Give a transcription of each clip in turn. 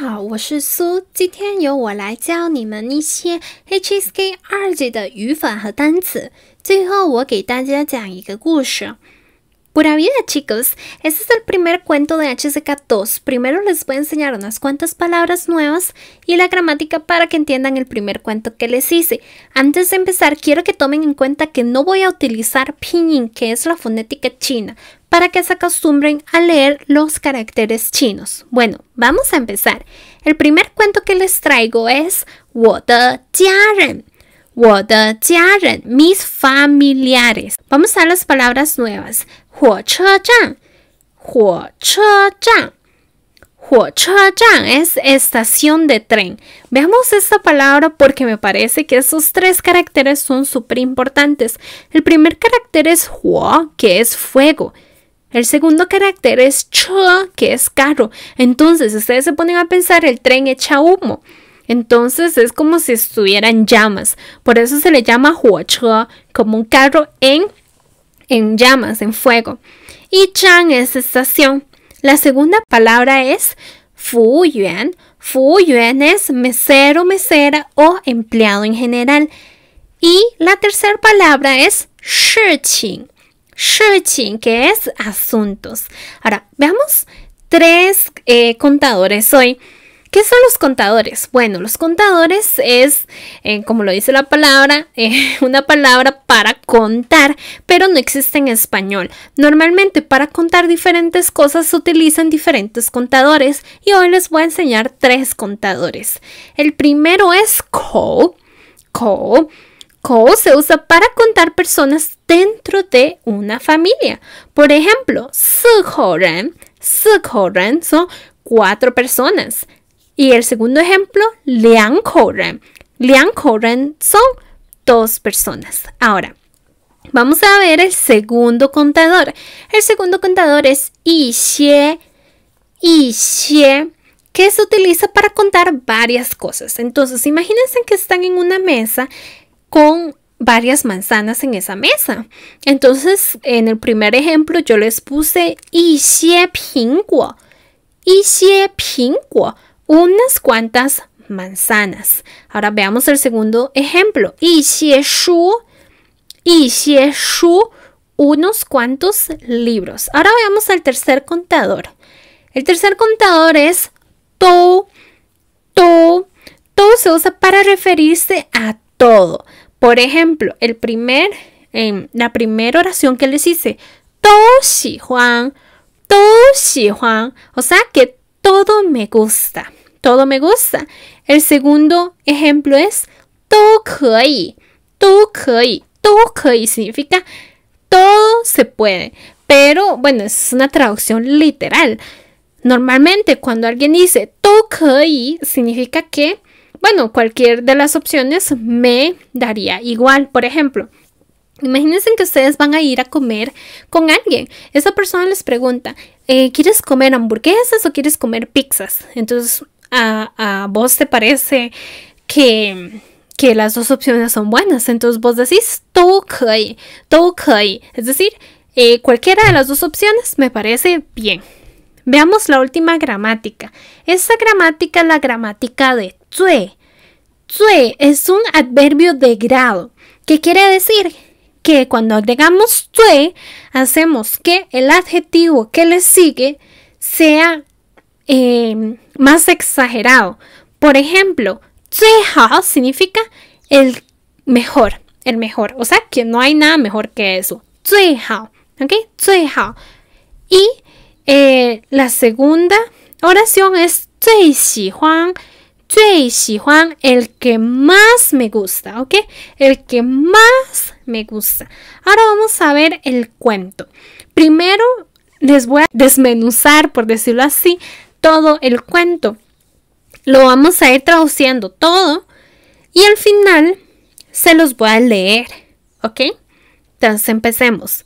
好，我是苏，今天由我来教你们一些 HSK 二级的语法和单词。最后，我给大家讲一个故事。Pura vida, chicos. Este es el primer cuento de HSK 2. Primero les voy a enseñar unas cuantas palabras nuevas y la gramática para que entiendan el primer cuento que les hice. Antes de empezar, quiero que tomen en cuenta que no voy a utilizar pinyin, que es la fonética china para que se acostumbren a leer los caracteres chinos. Bueno, vamos a empezar. El primer cuento que les traigo es "我的家人". mis familiares. Vamos a las palabras nuevas. es estación de tren. Veamos esta palabra porque me parece que esos tres caracteres son súper importantes. El primer carácter es huo, que es fuego. El segundo carácter es ch, que es carro. Entonces, ustedes se ponen a pensar, el tren echa humo. Entonces es como si estuvieran llamas. Por eso se le llama ch, como un carro en, en llamas, en fuego. Y chang es estación. La segunda palabra es fu yuan. Fu es mesero, mesera o empleado en general. Y la tercera palabra es shi qing. Searching que es asuntos. Ahora, veamos tres eh, contadores hoy. ¿Qué son los contadores? Bueno, los contadores es, eh, como lo dice la palabra, eh, una palabra para contar, pero no existe en español. Normalmente para contar diferentes cosas se utilizan diferentes contadores y hoy les voy a enseñar tres contadores. El primero es co, co se usa para contar personas dentro de una familia. Por ejemplo, 四口人,四口人 son cuatro personas. Y el segundo ejemplo, 两口人,两口人 son dos personas. Ahora, vamos a ver el segundo contador. El segundo contador es Yixie. que se utiliza para contar varias cosas. Entonces, imagínense que están en una mesa con varias manzanas en esa mesa. Entonces, en el primer ejemplo yo les puse y xie pingguo, y unas cuantas manzanas. Ahora veamos el segundo ejemplo. Y xie shu, y shu, unos cuantos libros. Ahora veamos el tercer contador. El tercer contador es to, to. To se usa para referirse a todo. Por ejemplo, el primer, em, la primera oración que les hice, Toshi Juan, Toshi Juan, o sea que todo me gusta, todo me gusta. El segundo ejemplo es todo y todo significa todo se puede, pero bueno, es una traducción literal. Normalmente cuando alguien dice todo significa que bueno, cualquier de las opciones me daría igual. Por ejemplo, Imagínense que ustedes van a ir a comer con alguien. Esa persona les pregunta, eh, ¿quieres comer hamburguesas o quieres comer pizzas? Entonces, a, vos te parece que, las dos opciones son buenas. Entonces vos decís, todo tokei. Es decir, eh, cualquiera de las dos opciones me parece bien. Veamos la última gramática. Esta gramática es la gramática de Zui, zui es un adverbio de grado, que quiere decir que cuando agregamos zui hacemos que el adjetivo que le sigue sea em, más exagerado. Por ejemplo, HAO significa el mejor, el mejor. O sea que no hay nada mejor que eso. ha. ¿ok? Y eh, la segunda oración es Juan. Juan, el que más me gusta, ¿ok? El que más me gusta. Ahora vamos a ver el cuento. Primero les voy a desmenuzar, por decirlo así, todo el cuento. Lo vamos a ir traduciendo todo y al final se los voy a leer, ¿ok? Entonces empecemos.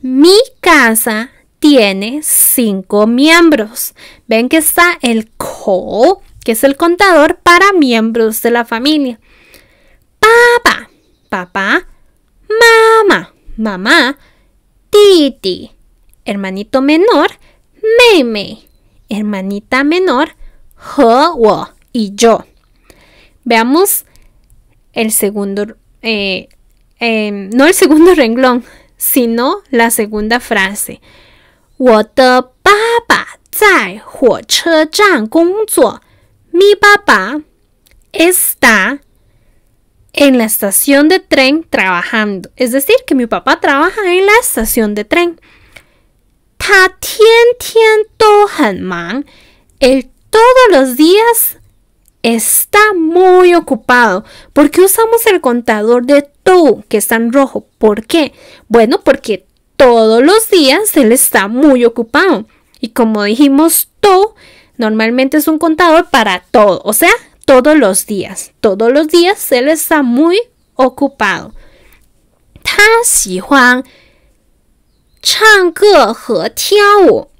Mi casa tiene cinco miembros. Ven que está el co, que es el contador para miembros de la familia. Papá, papá, mamá, mamá, titi, hermanito menor, meme, hermanita menor, ho, y yo. Veamos el segundo, eh, em, no el segundo renglón, sino la segunda frase. Mi papá está en la estación de tren trabajando. Es decir, que mi papá trabaja en la estación de tren. Ta Él todos los días está muy ocupado. ¿Por qué usamos el contador de to que está en rojo? ¿Por qué? Bueno, porque todos los días él está muy ocupado. Y como dijimos, todo normalmente es un contador para todo, o sea, todos los días. Todos los días él está muy ocupado. tiao.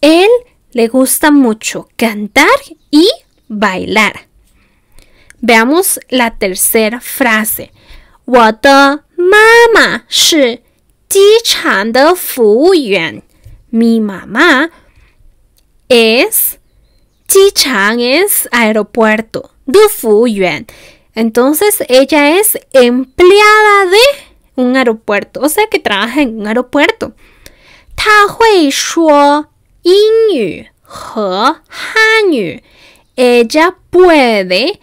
Él le gusta mucho cantar y bailar. Veamos la tercera frase. shi! Mi mamá es 机场 es aeropuerto de Entonces ella es empleada de un aeropuerto, o sea que trabaja en un aeropuerto. Ella puede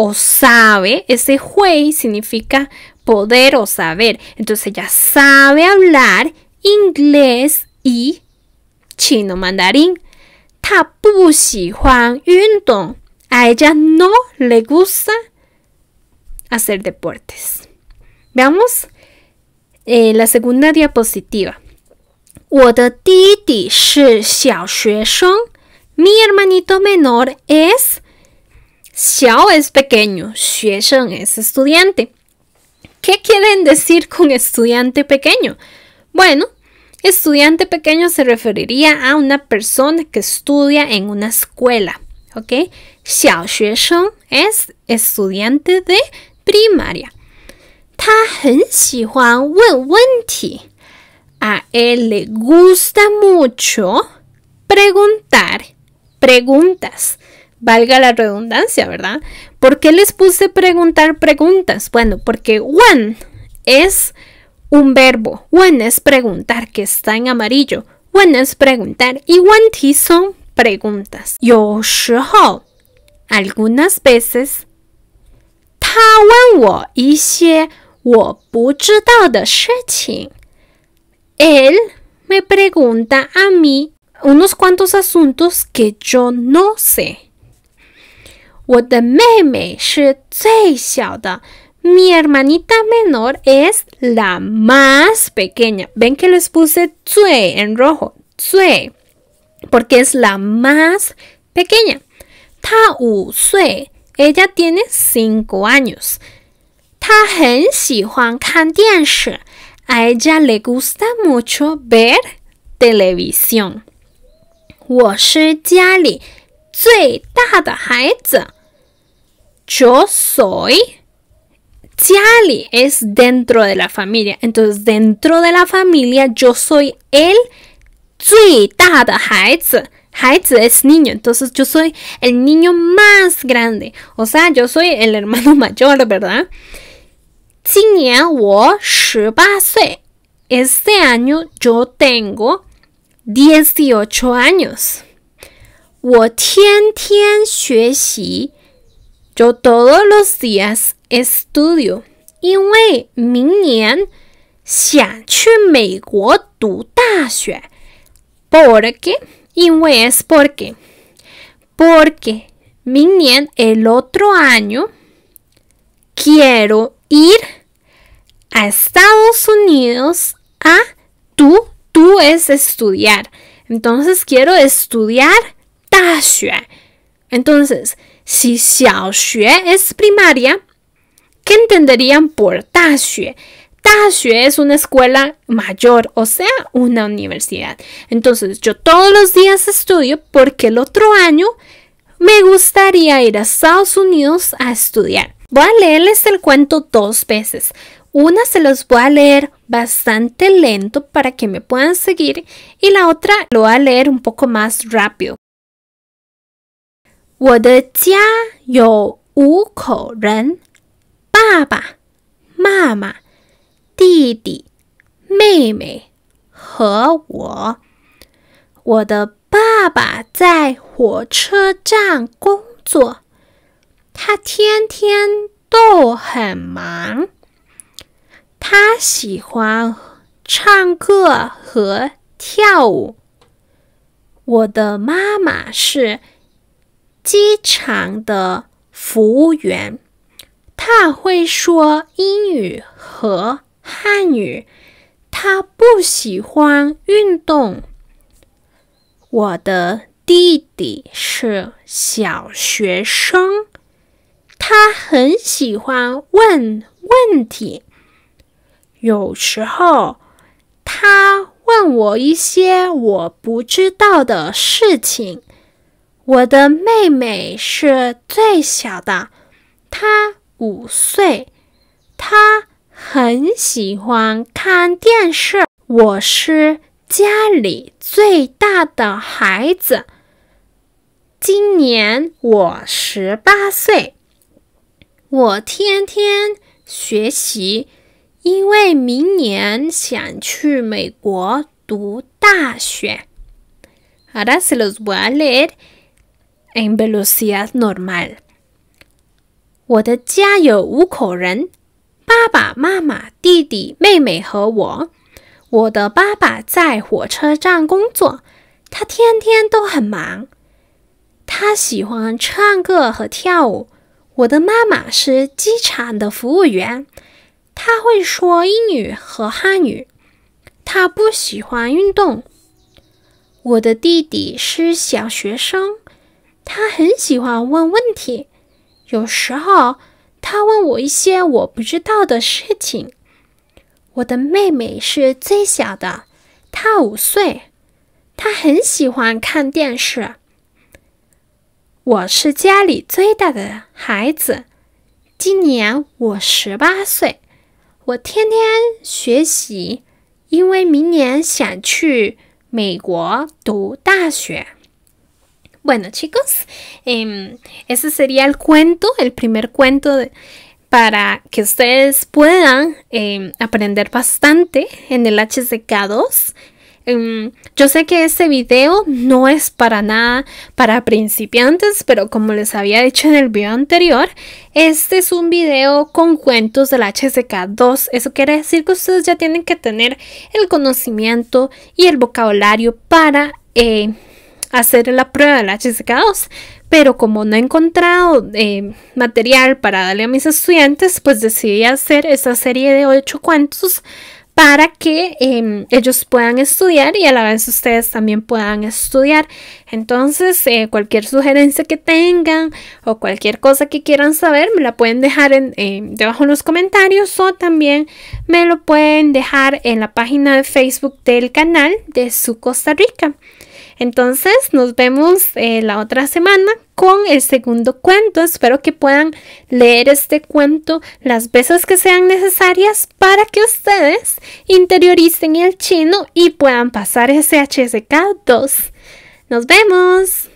o sabe, ese hui significa poder o saber. Entonces ella sabe hablar inglés y chino mandarín. A ella no le gusta hacer deportes. Veamos eh, la segunda diapositiva. Mi hermanito menor es Xiao es pequeño, Xuesheng es estudiante. ¿Qué quieren decir con estudiante pequeño? Bueno, estudiante pequeño se referiría a una persona que estudia en una escuela, ¿ok? Xiao es estudiante de primaria. A él le gusta mucho preguntar preguntas. Valga la redundancia, ¿verdad? ¿Por qué les puse preguntar preguntas? Bueno, porque one es un verbo. One es preguntar, que está en amarillo. One es preguntar y one son preguntas. Yo algunas veces. Ta y él me pregunta a mí unos cuantos asuntos que yo no sé. Mi hermanita menor es la más pequeña. Ven que les puse tsue en rojo. Zue. Porque es la más pequeña. Ta u Ella tiene cinco años. Ta hen si huan A ella le gusta mucho ver televisión yo soy. Tiali es dentro de la familia. Entonces, dentro de la familia, yo soy el Heitz es niño, entonces yo soy el niño más grande. O sea, yo soy el hermano mayor, ¿verdad? Este año yo tengo 18 años. 我天天学习 yo todos los días estudio. Y ¿Por Y 因为 es porque. Porque niña el otro año quiero ir a Estados Unidos a tú. Tú es estudiar. Entonces quiero estudiar Tasia Entonces, si Xiao Xue es primaria, ¿qué entenderían por Da Xue? es una escuela mayor, o sea, una universidad. Entonces, yo todos los días estudio porque el otro año me gustaría ir a Estados Unidos a estudiar. Voy a leerles el cuento dos veces. Una se los voy a leer bastante lento para que me puedan seguir y la otra lo voy a leer un poco más rápido. 我的家有五口人：爸爸、妈妈、弟弟、妹妹和我。我的爸爸在火车站工作，他天天都很忙。他喜欢唱歌和跳舞。我的妈妈是。机场的服务员，他会说英语和汉语。他不喜欢运动。我的弟弟是小学生，他很喜欢问问题。有时候，他问我一些我不知道的事情。我的妹妹是最小的，她五岁，她很喜欢看电视。我是家里最大的孩子，今年我十八岁，我天天学习，因为明年想去美国读大学。阿拉 a l 斯 e 列。En belocia normal. 我的家有五口人：爸爸妈妈、弟弟、妹妹和我。我的爸爸在火车站工作，他天天都很忙。他喜欢唱歌和跳舞。我的妈妈是机场的服务员，她会说英语和汉语。她不喜欢运动。我的弟弟是小学生。他很喜欢问问题，有时候他问我一些我不知道的事情。我的妹妹是最小的，她五岁，她很喜欢看电视。我是家里最大的孩子，今年我十八岁，我天天学习，因为明年想去美国读大学。Bueno chicos, em, ese sería el cuento, el primer cuento para que ustedes puedan em, aprender bastante en el HSK2. Em, yo sé que este video no es para nada para principiantes, pero como les había dicho en el video anterior, este es un video con cuentos del HSK2. Eso quiere decir que ustedes ya tienen que tener el conocimiento y el vocabulario para eh, hacer la prueba del HSK2, pero como no he encontrado eh, material para darle a mis estudiantes, pues decidí hacer esta serie de ocho cuentos para que em, ellos puedan estudiar y a la vez ustedes también puedan estudiar. Entonces, eh, cualquier sugerencia que tengan o cualquier cosa que quieran saber, me la pueden dejar en, eh, debajo en los comentarios o también me lo pueden dejar en la página de Facebook del canal de su Costa Rica. Entonces nos vemos eh, la otra semana con el segundo cuento. Espero que puedan leer este cuento las veces que sean necesarias para que ustedes interioricen el chino y puedan pasar ese HSK 2. Nos vemos.